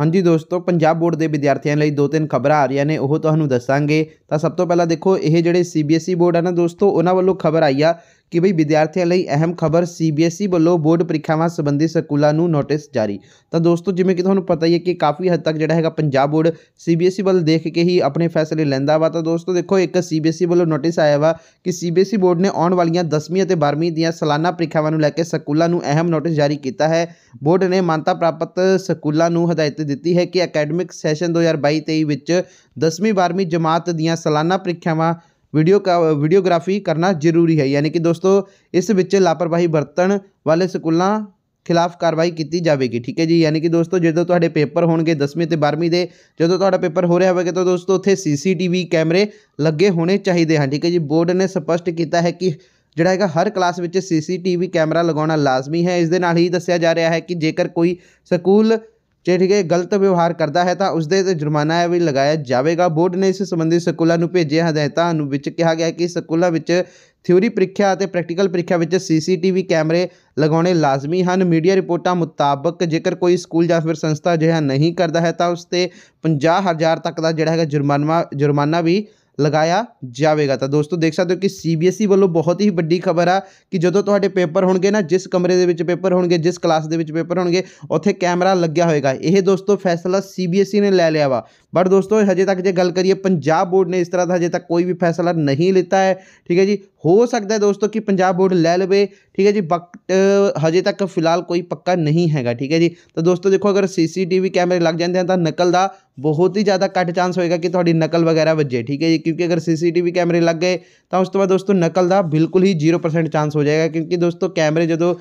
ਹਾਂਜੀ ਦੋਸਤੋ ਪੰਜਾਬ ਬੋਰਡ ਦੇ ਵਿਦਿਆਰਥੀਆਂ ਲਈ ਦੋ ਤਿੰਨ ਖਬਰਾਂ ਆ ਰਹੀਆਂ ਨੇ ਉਹ ਤੁਹਾਨੂੰ ਦੱਸਾਂਗੇ ਤਾਂ ਸਭ ਤੋਂ ਪਹਿਲਾਂ ਦੇਖੋ ਇਹ ਜਿਹੜੇ ਸੀਬੀਐਸਈ e ਬੋਰਡ ਆ ਨਾ ਦੋਸਤੋ ਉਹਨਾਂ ਵੱਲੋਂ ਖਬਰ ਆਈ ਆ ਕਿ ਬਈ ਵਿਦਿਆਰਥੀਆਂ ਲਈ ਅਹਿਮ ਖਬਰ ਸੀਬੀਐਸਈ e ਵੱਲੋਂ ਬੋਰਡ ਪ੍ਰੀਖਿਆਵਾਂ ਸੰਬੰਧੀ ਸਕੂਲਾਂ ਨੂੰ ਨੋਟਿਸ ਜਾਰੀ ਤਾਂ ਦੋਸਤੋ ਜਿਵੇਂ ਕਿ ਤੁਹਾਨੂੰ ਪਤਾ ਹੀ ਹੈ ਕਿ ਕਾਫੀ ਹੱਦ ਤੱਕ ਜਿਹੜਾ ਹੈਗਾ ਪੰਜਾਬ ਬੋਰਡ ਸੀਬੀਐਸਈ e ਵੱਲ ਦੇਖ ਕੇ ਹੀ ਆਪਣੇ ਫੈਸਲੇ ਲੈਂਦਾ ਵਾ ਤਾਂ ਦੋਸਤੋ ਦੇਖੋ ਇੱਕ ਸੀਬੀਐਸਈ e ਵੱਲੋਂ ਨੋਟਿਸ ਆਇਆ ਵਾ ਕਿ ਸੀਬੀਐਸਈ ਬੋਰਡ ਨੇ ਆਉਣ ਵਾਲੀਆਂ 10ਵੀਂ ਅਤੇ 12ਵੀਂ ਦੀਆਂ ਸਾਲਾਨਾ ਪ੍ਰੀਖਿਆਵਾਂ ਨੂੰ ਲੈ ਕੇ ਸਕੂਲਾਂ ਨੂੰ ਅਹਿਮ ਨੋਟਿਸ ਜਾਰੀ ਕੀਤਾ ਹੈ ਬੋਰਡ ਨੇ ਮਾਨਤਾ ਪ੍ਰਾਪਤ ਸਕੂਲਾਂ ਨੂੰ ਹਦਾਇਤ ਦਿੱਤੀ ਹੈ ਕਿ ਅਕੈਡਮਿਕ ਸੈਸ਼ਨ 2022-23 ਵਿੱਚ 10ਵੀਂ 12ਵੀਂ ਜਮਾਤ ਦੀਆਂ ਸਾਲਾਨਾ ਪ੍ਰੀਖਿਆਵਾਂ ਵੀਡੀਓ ਵੀਡੀਓਗ੍ਰਾਫੀ ਕਰਨਾ ਜ਼ਰੂਰੀ ਹੈ ਯਾਨੀ ਕਿ ਦੋਸਤੋ ਇਸ ਵਿੱਚ ਲਾਪਰਵਾਹੀ ਵਰਤਣ ਵਾਲੇ ਸਕੂਲਾਂ ਖਿਲਾਫ ਕਾਰਵਾਈ ਕੀਤੀ ਜਾਵੇਗੀ ਠੀਕ ਹੈ ਜੀ ਯਾਨੀ ਕਿ ਦੋਸਤੋ ਜਦੋਂ ਤੁਹਾਡੇ ਪੇਪਰ ਹੋਣਗੇ 10ਵੀਂ ਤੇ 12ਵੀਂ ਦੇ ਜਦੋਂ ਤੁਹਾਡਾ ਪੇਪਰ ਹੋ ਰਿਹਾ ਹੋਵੇਗਾ ਤਾਂ ਦੋਸਤੋ ਉੱਥੇ ਸੀਸੀਟੀਵੀ ਕੈਮਰੇ ਲੱਗੇ ਹੋਣੇ ਚਾਹੀਦੇ ਹਨ ਠੀਕ ਹੈ ਜੀ ਬੋਰਡ ਨੇ ਸਪਸ਼ਟ ਕੀਤਾ ਹੈ ਕਿ ਜਿਹੜਾ ਹੈਗਾ ਹਰ ਕਲਾਸ ਵਿੱਚ ਸੀਸੀਟੀਵੀ ਕੈਮਰਾ ਲਗਾਉਣਾ ਲਾਜ਼ਮੀ ਹੈ ਇਸ ਦੇ ਨਾਲ ਹੀ ਦੱਸਿਆ ਜਾ ਰਿਹਾ ਹੈ ਕਿ ਜੇਕਰ ਕੋਈ ਸਕੂਲ ਜੇ ਠੀਕ ਹੈ ਗਲਤ ਵਿਵਹਾਰ ਕਰਦਾ ਹੈ ਤਾਂ ਉਸਦੇ ਤੇ ਜੁਰਮਾਨਾ ਵੀ ਲਗਾਇਆ ਜਾਵੇਗਾ ਬੋਰਡ ਨੇ ਇਸ ਸੰਬੰਧੀ ਸਕੂਲਾਂ ਨੂੰ ਭੇਜੇ ਹਦਾਇਤਾਂ ਨੂੰ ਵਿੱਚ ਕਿਹਾ ਗਿਆ ਕਿ ਸਕੂਲਾਂ ਵਿੱਚ ਥਿਉਰੀ ਪ੍ਰੀਖਿਆ ਅਤੇ ਪ੍ਰੈਕਟੀਕਲ ਪ੍ਰੀਖਿਆ ਵਿੱਚ ਸੀਸੀਟੀਵੀ ਕੈਮਰੇ ਲਗਾਉਣੇ ਲਾਜ਼ਮੀ ਹਨ ਮੀਡੀਆ ਰਿਪੋਰਟਾਂ ਮੁਤਾਬਕ ਜੇਕਰ ਕੋਈ ਸਕੂਲ ਜਾਂ ਫਿਰ ਸੰਸਥਾ ਜਿਹੜਾ ਨਹੀਂ ਕਰਦਾ ਹੈ ਤਾਂ ਉਸ ਤੇ 50000 ਤੱਕ ਦਾ ਜਿਹੜਾ ਹੈਗਾ ਜੁਰਮਾਨਾ ਜੁਰਮਾਨਾ ਵੀ ਲਗਾਇਆ ਜਾਵੇਗਾ ਤਾਂ ਦੋਸਤੋ ਦੇਖ ਸਕਦੇ ਹੋ ਕਿ ਸੀਬੀਐਸਈ e ਵੱਲੋਂ ਬਹੁਤ ਹੀ ਵੱਡੀ ਖਬਰ ਆ ਕਿ ਜਦੋਂ ਤੁਹਾਡੇ ਪੇਪਰ ਹੋਣਗੇ ਨਾ ਜਿਸ ਕਮਰੇ ਦੇ ਵਿੱਚ ਪੇਪਰ ਹੋਣਗੇ ਜਿਸ ਕਲਾਸ ਦੇ ਵਿੱਚ ਪੇਪਰ ਹੋਣਗੇ ਉੱਥੇ ਕੈਮਰਾ ਲੱਗਿਆ ਹੋਏਗਾ ਇਹ ਦੋਸਤੋ ਫੈਸਲਾ ਸੀਬੀਐਸਈ e ਨੇ ਲੈ ਲਿਆ ਵਾ ਬਟ ਦੋਸਤੋ ਹਜੇ ਤੱਕ ਜੇ ਗੱਲ ਕਰੀਏ ਪੰਜਾਬ ਬੋਰਡ ਨੇ ਇਸ ਤਰ੍ਹਾਂ ਦਾ ਹਜੇ ਤੱਕ ਕੋਈ ਵੀ ਫੈਸਲਾ ਨਹੀਂ ਲਿੱਤਾ ਹੈ ਠੀਕ ਹੈ ਜੀ हो सकता है दोस्तों कि पंजाब बोर्ड ले लवे ठीक है जी बट हजे तक फिलहाल कोई पक्का नहीं है ठीक है जी तो दोस्तों देखो अगर सी टी वी कैमरे लग जाते हैं तो नकल का बहुत ही ज़्यादा घट चांस होएगा कि थोड़ी नकल वगैरह वजे ठीक है जी क्योंकि अगर सी टी वी कैमरे लग गए तो उस तो बाद दोस्तों नकल का बिल्कुल ही जीरो परसेंट चांस हो जाएगा क्योंकि दोस्तों कैमरे जो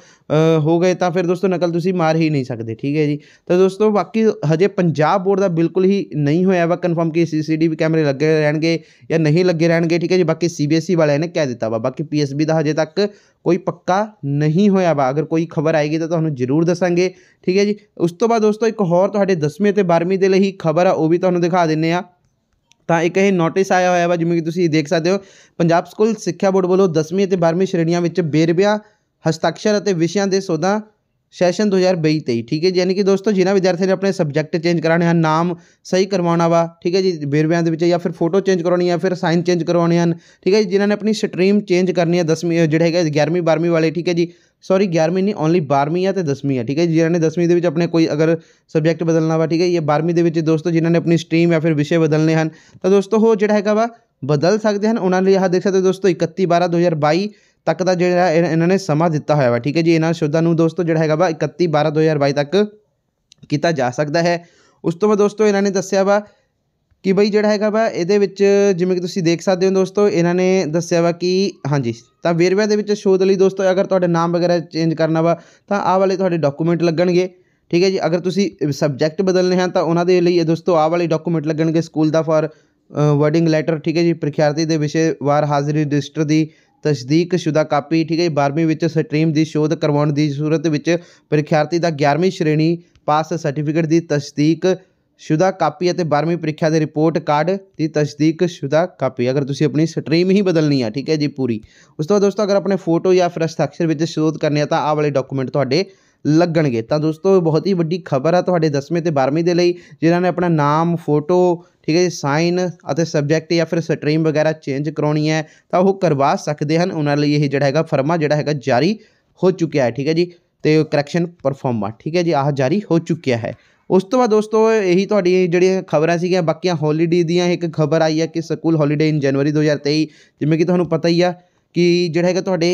हो गए तो फिर दोस्तों नकल तुम मार ही नहीं सकते ठीक है जी तो दोस्तों बाकी हजे पंजाब बोर्ड का बिल्कुल ही नहीं होया वह कन्फर्म कि सीसीटीवी कैमरे लगे रहने या नहीं लगे रहने ठीक है जी बाकी सी बी एस ई वाले ने कह दिता ਵਾ ਬਾਕੀ ਪੀਐਸਬੀ ਦਾ ਹਜੇ ਤੱਕ ਕੋਈ ਪੱਕਾ ਨਹੀਂ ਹੋਇਆ ਵਾ ਅਗਰ ਕੋਈ ਖਬਰ ਆਏਗੀ ਤਾਂ ਤੁਹਾਨੂੰ ਜ਼ਰੂਰ ਦੱਸਾਂਗੇ ਠੀਕ ਹੈ ਜੀ ਉਸ ਤੋਂ ਬਾਅਦ ਦੋਸਤੋ ਇੱਕ ਹੋਰ ਤੁਹਾਡੇ 10ਵੀਂ ਤੇ 12ਵੀਂ ਦੇ ਲਈ ਖਬਰ ਆ ਉਹ ਵੀ ਤੁਹਾਨੂੰ ਦਿਖਾ ਦਿੰਨੇ ਆ ਤਾਂ ਇੱਕ ਇਹ ਨੋਟਿਸ ਆਇਆ ਹੋਇਆ ਵਾ ਜਿਵੇਂ ਕਿ ਤੁਸੀਂ ਦੇਖ ਸਕਦੇ ਹੋ ਪੰਜਾਬ ਸਕੂਲ ਸਿੱਖਿਆ ਬੋਰਡ ਵੱਲੋਂ 10ਵੀਂ ਅਤੇ 12ਵੀਂ ਸ਼੍ਰੇਣੀਆਂ ਵਿੱਚ ਬੇਰਬਿਆ ਹਸਤਾਖਰ ਅਤੇ ਵਿਸ਼ਿਆਂ ਦੇ ਸੋਧਾਂ ਸੈਸ਼ਨ 2022-23 ਠੀਕ ਹੈ ਯਾਨੀ ਕਿ ਦੋਸਤੋ ਜਿਨ੍ਹਾਂ ਵਿਦਿਆਰਥੀਆਂ ਨੇ ਆਪਣੇ ਸਬਜੈਕਟ ਚੇਂਜ ਕਰਾਣੇ ਹਨ ਨਾਮ ਸਹੀ ਕਰਵਾਉਣਾ ਵਾ ਠੀਕ ਹੈ ਜੀ ਬੇਰਵਿਆਂ ਦੇ ਵਿੱਚ ਜਾਂ ਫਿਰ ਫੋਟੋ ਚੇਂਜ ਕਰਾਉਣੀ ਹੈ ਫਿਰ ਸਾਈਨ ਚੇਂਜ ਕਰਾਉਣੇ ਹਨ ਠੀਕ ਹੈ ਜੀ ਜਿਨ੍ਹਾਂ ਨੇ ਆਪਣੀ ਸਟਰੀਮ ਚੇਂਜ ਕਰਨੀ ਹੈ 10ਵੀਂ ਜਿਹੜਾ ਹੈਗਾ 11ਵੀਂ 12ਵੀਂ ਵਾਲੇ ਠੀਕ ਹੈ ਜੀ ਸੌਰੀ 11ਵੀਂ ਨਹੀਂ ਓਨਲੀ 12ਵੀਂ ਆ ਤੇ 10ਵੀਂ ਆ ਠੀਕ ਹੈ ਜਿਨ੍ਹਾਂ ਨੇ 10ਵੀਂ ਦੇ ਵਿੱਚ ਆਪਣੇ ਕੋਈ ਅਗਰ ਸਬਜੈਕਟ ਬਦਲਣਾ ਵਾ ਠੀਕ ਹੈ ਇਹ 12ਵੀਂ ਦੇ ਵਿੱਚ ਦੋਸਤੋ ਜਿਨ੍ਹਾਂ ਨੇ ਆਪਣੀ ਸਟਰੀਮ ਜਾਂ ਫਿਰ ਵਿਸ਼ੇ ਬਦਲਨੇ ਹਨ ਤਾਂ ਦੋਸਤੋ ਉਹ ਜਿਹੜਾ ਹੈਗਾ ਵਾ ਬਦਲ ਸਕਦੇ ਹਨ ਉਹਨਾਂ ਲਈ ਆਹ ਦੇਖ ਸਕਦੇ ਦੋਸਤੋ 31 12 2022 ਤੱਕ ਦਾ ਜਿਹੜਾ ਇਹਨਾਂ ਨੇ ਸਮਾਂ ਦਿੱਤਾ ਹੋਇਆ ਵਾ ਠੀਕ ਹੈ ਜੀ ਇਹਨਾਂ ਸ਼ੋਧਾਂ ਨੂੰ ਦੋਸਤੋ ਜਿਹੜਾ ਹੈਗਾ ਵਾ 31 12 2022 ਤੱਕ ਕੀਤਾ ਜਾ ਸਕਦਾ ਹੈ ਉਸ ਤੋਂ ਬਾਅਦ ਦੋਸਤੋ ਇਹਨਾਂ ਨੇ ਦੱਸਿਆ ਵਾ ਕਿ ਬਈ ਜਿਹੜਾ ਹੈਗਾ ਵਾ ਇਹਦੇ ਵਿੱਚ ਜਿਵੇਂ ਕਿ ਤੁਸੀਂ ਦੇਖ ਸਕਦੇ ਹੋ ਦੋਸਤੋ ਇਹਨਾਂ ਨੇ ਦੱਸਿਆ ਵਾ ਕਿ ਹਾਂਜੀ ਤਾਂ ਵੇਰਵਿਆਂ ਦੇ ਵਿੱਚ ਸ਼ੋਧ ਲਈ ਦੋਸਤੋ ਅਗਰ ਤੁਹਾਡੇ ਨਾਮ ਵਗੈਰਾ ਚੇਂਜ ਕਰਨਾ ਵਾ ਤਾਂ ਆਹ ਵਾਲੇ ਤੁਹਾਡੇ ਡਾਕੂਮੈਂਟ ਲੱਗਣਗੇ ਠੀਕ ਹੈ ਜੀ ਅਗਰ ਤੁਸੀਂ ਸਬਜੈਕਟ ਬਦਲਨੇ ਹਨ ਤਾਂ ਉਹਨਾਂ ਦੇ ਲਈ ਇਹ ਦੋਸਤੋ ਆਹ ਵਾਲੇ ਡਾਕੂਮੈਂਟ ਲੱਗਣਗੇ ਸਕੂਲ ਦਾ ਫਾਰ ਵਰਡਿੰਗ ਲੈਟਰ ਠੀਕ ਹੈ ਜੀ ਪ੍ਰਖਿਆਰਤੀ ਦੇ ਵਿਸ਼ੇ ਵਾਰ ਹਾਜ਼ਰੀ ਰਜਿਸਟਰ ਦੀ ਤਸਦੀਕਸ਼ੁਦਾ ਕਾਪੀ ਠੀਕ ਹੈ 12ਵੀਂ ਵਿੱਚ ਸਟਰੀਮ ਦੀ ਸ਼ੋਧ ਕਰਵਾਉਣ ਦੀ ਸੂਰਤ ਵਿੱਚ ਪ੍ਰੀਖਿਆਰਥੀ ਦਾ 11ਵੀਂ ਸ਼੍ਰੇਣੀ ਪਾਸ ਸਰਟੀਫਿਕੇਟ ਦੀ ਤਸਦੀਕ ਸ਼ੁਦਾ ਕਾਪੀ ਅਤੇ 12ਵੀਂ ਪ੍ਰੀਖਿਆ ਦੇ ਰਿਪੋਰਟ ਕਾਰਡ ਦੀ ਤਸਦੀਕ ਸ਼ੁਦਾ ਕਾਪੀ ਅਗਰ ਤੁਸੀਂ ਆਪਣੀ ਸਟਰੀਮ ਹੀ ਬਦਲਣੀ ਆ ਠੀਕ ਹੈ ਜੀ ਪੂਰੀ ਉਸ ਤੋਂ ਬਾਅਦ ਦੋਸਤੋ ਅਗਰ ਆਪਣੇ ਫੋਟੋ ਜਾਂ ਫਿਰ ਹਸਤਾਖਰ ਵਿੱਚ ਸ਼ੋਧ ਕਰਨੇ ਆ ਤਾਂ ਆਹ ਵਾਲੇ ਡਾਕੂਮੈਂਟ ਤੁਹਾਡੇ ਲੱਗਣਗੇ ਤਾਂ ਦੋਸਤੋ ਬਹੁਤ ਹੀ ਵੱਡੀ ਖਬਰ ਆ ਤੁਹਾਡੇ 10ਵੇਂ ਤੇ 12ਵੇਂ ਦੇ ਲਈ ਜਿਨ੍ਹਾਂ ਨੇ ਆਪਣਾ ਨਾਮ ਫੋਟੋ ਠੀਕ ਹੈ ਜੀ ਸਾਈਨ ਅਤੇ ਸਬਜੈਕਟ ਜਾਂ ਫਿਰ ਸਟ੍ਰੀਮ ਵਗੈਰਾ ਚੇਂਜ ਕਰਾਉਣੀ ਹੈ ਤਾਂ ਉਹ ਕਰਵਾ ਸਕਦੇ ਹਨ ਉਹਨਾਂ ਲਈ ਇਹ ਜਿਹੜਾ ਹੈਗਾ ਫਰਮਾ ਜਿਹੜਾ ਹੈਗਾ ਜਾਰੀ ਹੋ ਚੁੱਕਿਆ ਹੈ ਠੀਕ ਹੈ ਜੀ ਤੇ ਕਰੈਕਸ਼ਨ ਪਰਫਾਰਮਾ ਠੀਕ ਹੈ ਜੀ ਆਹ ਜਾਰੀ ਹੋ ਚੁੱਕਿਆ ਹੈ ਉਸ ਤੋਂ ਬਾਅਦ ਦੋਸਤੋ ਇਹੀ ਤੁਹਾਡੀ ਜਿਹੜੀਆਂ ਖਬਰਾਂ ਸੀਗੀਆਂ ਬਾਕੀਆਂ ਹੌਲੀਡੇ ਦੀਆਂ ਇੱਕ ਖਬਰ ਆਈ ਹੈ ਕਿ ਸਕੂਲ ਹੌਲੀਡੇ ਇਨ ਜਨਵਰੀ 2023 ਜਿਵੇਂ ਕਿ ਤੁਹਾਨੂੰ ਪਤਾ ਹੀ ਆ ਕਿ ਜਿਹੜਾ ਹੈਗਾ ਤੁਹਾਡੇ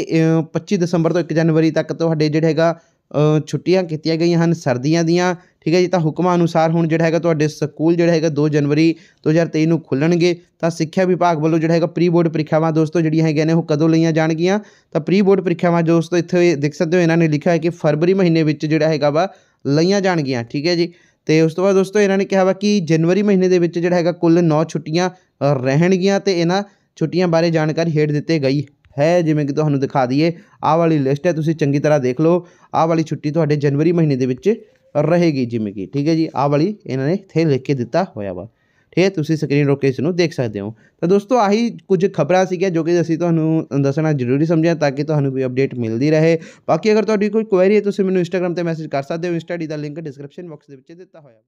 25 ਦਸੰਬਰ ਤੋਂ 1 ਜਨਵਰੀ ਤੱਕ ਤੁਹਾਡੇ ਜਿਹੜਾ ਹੈਗਾ ਛੁੱਟੀਆਂ ਕੀਤੀਆਂ ਗਈਆਂ ਹਨ ਸਰਦੀਆਂ ਦੀਆਂ ਠੀਕ ਹੈ ਜੀ ਤਾਂ ਹੁਕਮਾਂ ਅਨੁਸਾਰ ਹੁਣ ਜਿਹੜਾ ਹੈਗਾ ਤੁਹਾਡੇ ਸਕੂਲ ਜਿਹੜਾ ਹੈਗਾ 2 ਜਨਵਰੀ 2023 ਨੂੰ ਖੁੱਲਣਗੇ ਤਾਂ ਸਿੱਖਿਆ ਵਿਭਾਗ ਵੱਲੋਂ ਜਿਹੜਾ ਹੈਗਾ ਪ੍ਰੀ ਬੋਰਡ ਪ੍ਰੀਖਿਆਵਾਂ ਦੋਸਤੋ ਜਿਹੜੀਆਂ ਹੈਗੀਆਂ ਨੇ ਉਹ ਕਦੋਂ ਲਈਆਂ ਜਾਣਗੀਆਂ ਤਾਂ ਪ੍ਰੀ ਬੋਰਡ ਪ੍ਰੀਖਿਆਵਾਂ ਦੋਸਤੋ ਇੱਥੇ ਦੇਖ ਸਕਦੇ ਹੋ ਇਹਨਾਂ ਨੇ ਲਿਖਿਆ ਹੈ ਕਿ ਫਰਵਰੀ ਮਹੀਨੇ ਵਿੱਚ ਜਿਹੜਾ ਹੈਗਾ ਵਾ ਲਈਆਂ ਜਾਣਗੀਆਂ ਠੀਕ ਹੈ ਜੀ ਤੇ ਉਸ ਤੋਂ ਬਾਅਦ ਦੋਸਤੋ ਇਹਨਾਂ ਨੇ ਕਿਹਾ ਵਾ ਕਿ ਜਨਵਰੀ ਮਹੀਨੇ ਦੇ ਵਿੱਚ ਜਿਹੜਾ ਹੈਗਾ ਕੁੱਲ 9 ਛੁੱਟੀਆਂ ਰਹਿਣਗੀਆਂ ਤੇ ਇਹਨਾਂ ਛੁੱਟੀਆਂ ਬਾਰੇ ਜਾਣਕਾਰੀ ਹੇਠ ਦਿੱਤੇ ਗਈ ਹੈ ਜਿਵੇਂ ਕਿ ਤੁਹਾਨੂੰ ਦਿਖਾ ਦਈਏ ਆਹ ਵਾਲੀ ਲਿਸਟ ਹੈ ਤੁਸੀਂ ਚੰਗੀ ਤਰ੍ਹਾਂ ਦੇਖ ਲਓ ਆਹ ਵਾਲੀ ਛੁੱਟੀ ਤੁਹਾਡੇ ਜਨਵਰੀ ਮਹੀਨੇ ਦੇ ਵਿੱਚ ਰਹੇਗੀ ਜਿਵੇਂ ਕਿ ਠੀਕ ਹੈ ਜੀ ਆਹ ਵਾਲੀ ਇਹਨਾਂ ਨੇ ਇੱਥੇ ਲਿਖ ਕੇ ਦਿੱਤਾ ਹੋਇਆ ਵਾ ਠੀਕ ਹੈ ਤੁਸੀਂ ਸਕਰੀਨ ਲੋਕੇਸ਼ਨ ਇਸ ਨੂੰ ਦੇਖ ਸਕਦੇ ਹੋ ਤਾਂ ਦੋਸਤੋ ਆਹੀ ਕੁਝ ਖਬਰਾਂ ਸੀਗੀਆਂ ਜੋ ਕਿ ਅਸੀਂ ਤੁਹਾਨੂੰ ਦੱਸਣਾ ਜ਼ਰੂਰੀ ਸਮਝਿਆ ਤਾਂ ਕਿ ਤੁਹਾਨੂੰ ਕੋਈ ਅਪਡੇਟ ਮਿਲਦੀ ਰਹੇ ਬਾਕੀ ਅਗਰ ਤੁਹਾਡੀ ਕੋਈ ਕੁਐਰੀ ਹੈ ਤੁਸੀਂ ਮੈਨੂੰ ਇੰਸਟਾਗ੍ਰam ਤੇ ਮੈਸੇਜ ਕਰ ਸਕਦੇ ਹੋ ਇੰਸਟਾਡੀ ਦਾ ਲਿੰਕ ਡਿਸਕ੍ਰਿਪਸ਼ਨ ਬਾਕਸ ਦੇ ਵਿੱਚ ਦਿੱਤਾ ਹੋਇਆ ਹੈ